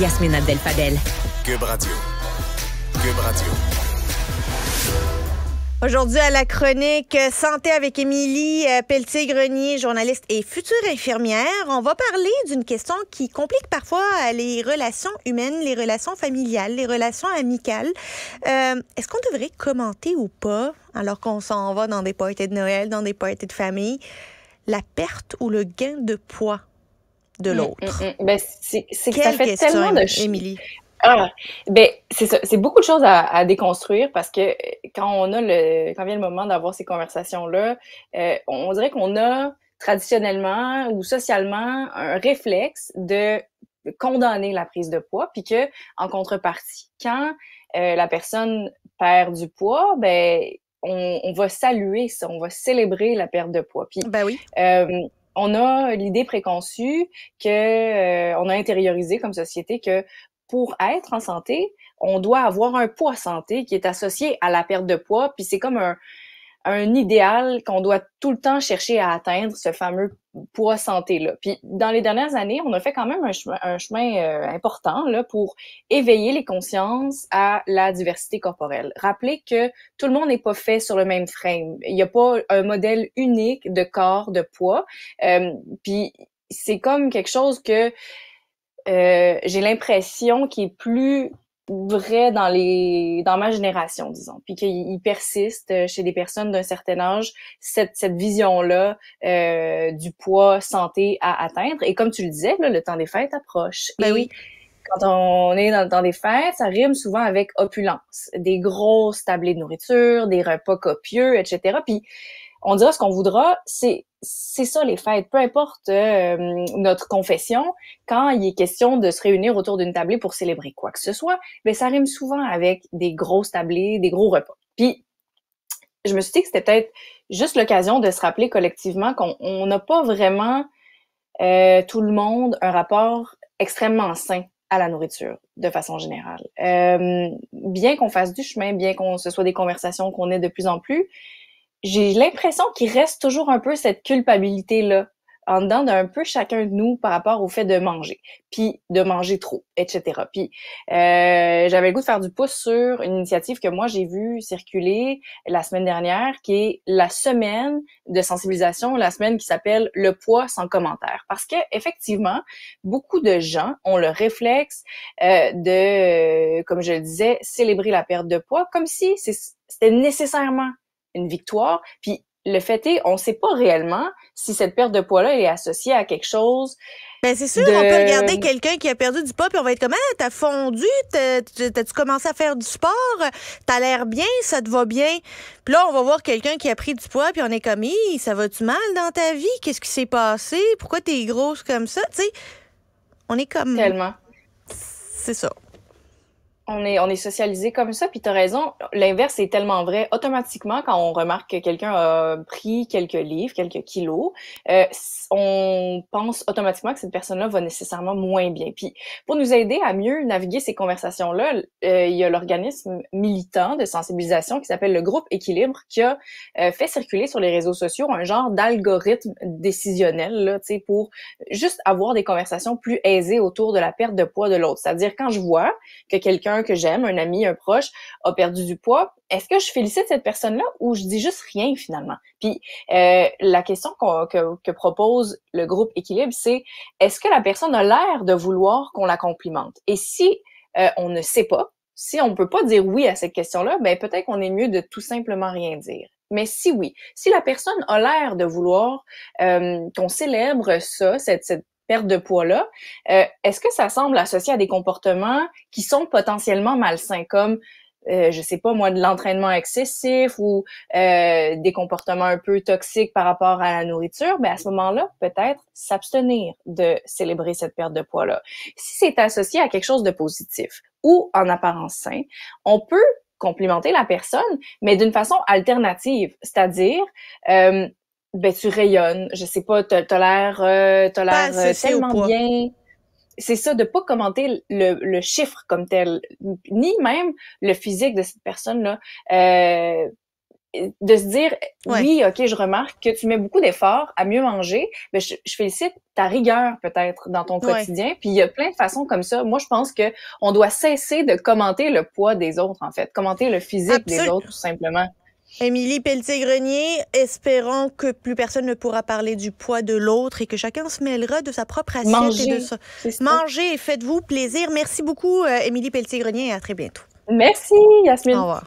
Yasmine Abdel-Fadel. Cube Radio. Cube Radio. Aujourd'hui, à la chronique euh, Santé avec Émilie euh, Pelletier-Grenier, journaliste et future infirmière, on va parler d'une question qui complique parfois euh, les relations humaines, les relations familiales, les relations amicales. Est-ce qu'on devrait commenter ou pas, alors qu'on s'en va dans des parties de Noël, dans des parties de famille, la perte ou le gain de poids de mm, mm, l'autre. Mm. Ben, c'est ça fait tellement de Émilie. Ah, ben c'est ça, c'est beaucoup de choses à, déconstruire parce que euh, quand on a le, quand vient le moment d'avoir ces conversations là, euh, on dirait qu'on a traditionnellement ou socialement un réflexe de condamner la prise de poids, puis que en contrepartie, quand euh, la personne perd du poids, ben on, va saluer ça, on va célébrer la perte de poids. Puis, ben oui on a l'idée préconçue que euh, on a intériorisé comme société que pour être en santé, on doit avoir un poids santé qui est associé à la perte de poids, puis c'est comme un un idéal qu'on doit tout le temps chercher à atteindre, ce fameux poids santé-là. Puis dans les dernières années, on a fait quand même un chemin, un chemin euh, important là, pour éveiller les consciences à la diversité corporelle. Rappelez que tout le monde n'est pas fait sur le même frame. Il n'y a pas un modèle unique de corps, de poids. Euh, puis c'est comme quelque chose que euh, j'ai l'impression qui est plus vrai dans les dans ma génération disons puis qu'il persiste euh, chez des personnes d'un certain âge cette cette vision là euh, du poids santé à atteindre et comme tu le disais le temps des fêtes approche ben oui quand on est dans, des fêtes, ça rime souvent avec opulence, des grosses tablées de nourriture, des repas copieux, etc. Puis on dira ce qu'on voudra, c'est c'est ça les fêtes. Peu importe euh, notre confession, quand il est question de se réunir autour d'une tablée pour célébrer quoi que ce soit, mais ben, ça rime souvent avec des grosses tablées, des gros repas. Puis je me suis dit que c'était peut-être juste l'occasion de se rappeler collectivement qu'on n'a pas vraiment euh, tout le monde un rapport extrêmement sain à la nourriture de façon générale. Euh, bien qu'on fasse du chemin, bien qu'on ce soit des conversations qu'on ait de plus en plus, j'ai l'impression qu'il reste toujours un peu cette culpabilité là en dedans d'un peu chacun de nous par rapport au fait de manger, puis de manger trop, etc. Puis euh, j'avais le goût de faire du pouce sur une initiative que moi j'ai vue circuler la semaine dernière, qui est la semaine de sensibilisation, la semaine qui s'appelle le poids sans commentaire, parce que effectivement beaucoup de gens ont le réflexe euh, de, comme je le disais, célébrer la perte de poids comme si c'était nécessairement une victoire, puis le fait est, on ne sait pas réellement si cette perte de poids-là est associée à quelque chose. Ben c'est sûr, on peut regarder quelqu'un qui a perdu du poids, puis on va être comme, ah, t'as fondu, t'as-tu commencé à faire du sport, t'as l'air bien, ça te va bien. Puis là, on va voir quelqu'un qui a pris du poids, puis on est comme, ça va-tu mal dans ta vie? Qu'est-ce qui s'est passé? Pourquoi t'es grosse comme ça? Tu on est comme... Tellement. C'est ça on est, on est socialisé comme ça, puis t'as raison, l'inverse est tellement vrai. Automatiquement, quand on remarque que quelqu'un a pris quelques livres, quelques kilos, euh, on pense automatiquement que cette personne-là va nécessairement moins bien. Puis pour nous aider à mieux naviguer ces conversations-là, euh, il y a l'organisme militant de sensibilisation qui s'appelle le groupe Équilibre qui a euh, fait circuler sur les réseaux sociaux un genre d'algorithme décisionnel là, pour juste avoir des conversations plus aisées autour de la perte de poids de l'autre. C'est-à-dire quand je vois que quelqu'un que j'aime, un ami, un proche, a perdu du poids, est-ce que je félicite cette personne-là ou je dis juste rien finalement? Puis euh, la question que, propose le groupe Équilibre, c'est est-ce que la personne a l'air de vouloir qu'on la complimente? Et si euh, on ne sait pas, si on ne peut pas dire oui à cette question-là, ben peut-être qu'on est mieux de tout simplement rien dire. Mais si oui, si la personne a l'air de vouloir euh, qu'on célèbre ça, cette perte de poids-là, euh, est-ce que ça semble associé à des comportements qui sont potentiellement malsains, comme euh, je sais pas moi, de l'entraînement excessif ou euh, des comportements un peu toxiques par rapport à la nourriture, mais ben, à ce moment-là, peut-être s'abstenir de célébrer cette perte de poids-là. Si c'est associé à quelque chose de positif ou en apparence sain, on peut complimenter la personne, mais d'une façon alternative, c'est-à-dire ben tu rayonnes, je sais pas, t'as l'air euh, euh, tellement bien. C'est ça, de pas commenter le, le, chiffre comme tel, ni même le physique de cette personne-là. Euh, de se dire oui ok je remarque que tu mets beaucoup d'efforts à mieux manger mais je, félicite ta rigueur peut-être dans ton quotidien puis il y a plein de façons comme ça moi je pense que on doit cesser de commenter le poids des autres en fait commenter le physique des autres tout simplement Émilie Pelletier-Grenier, espérons que plus personne ne pourra parler du poids de l'autre et que chacun se mêlera de sa propre assiette et de sa... Mangez et faites-vous plaisir. Merci beaucoup, euh, Émilie Pelletier-Grenier, et à très bientôt. Merci, Yasmine. Au revoir.